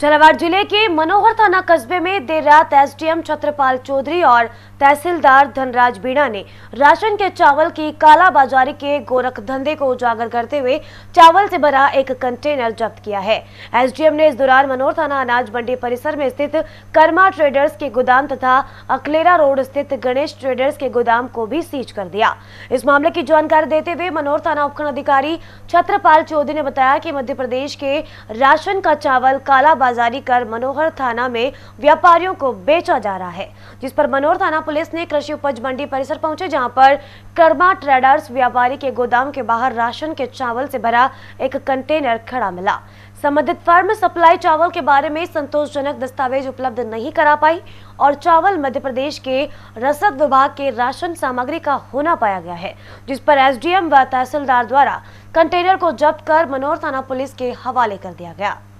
झालावाड़ जिले के मनोहर थाना कस्बे में देर रात एसडीएम छत्रपाल चौधरी और तहसीलदार धनराज बीणा ने राशन के चावल की कालाबाजारी के गोरख धंधे को उजागर करते हुए चावल से भरा एक कंटेनर जब्त किया है एसडीएम ने इस दौरान मनोहर थाना अनाज मंडी परिसर में स्थित कर्मा ट्रेडर्स के गोदाम तथा अकलेरा रोड स्थित गणेश ट्रेडर्स के गोदाम को भी सीज कर दिया इस मामले की जानकारी देते हुए मनोहर थाना उपखंड अधिकारी छत्रपाल चौधरी ने बताया की मध्य प्रदेश के राशन का चावल काला कालाबाजारी कर मनोहर थाना में व्यापारियों को बेचा जा रहा है जिस पर मनोहर थाना पुलिस ने कृषि उपज मंडी परिसर पहुंचे जहां पर कर्मा ट्रेडर्स व्यापारी के गोदाम के बाहर राशन के चावल से भरा एक कंटेनर खड़ा मिला संबंधित फर्म सप्लाई चावल के बारे में संतोषजनक दस्तावेज उपलब्ध नहीं करा पाई और चावल मध्य प्रदेश के रसद विभाग के राशन सामग्री का होना पाया गया है जिस पर एसडीएम व तहसीलदार द्वारा कंटेनर को जब्त कर मनोहर थाना पुलिस के हवाले कर दिया गया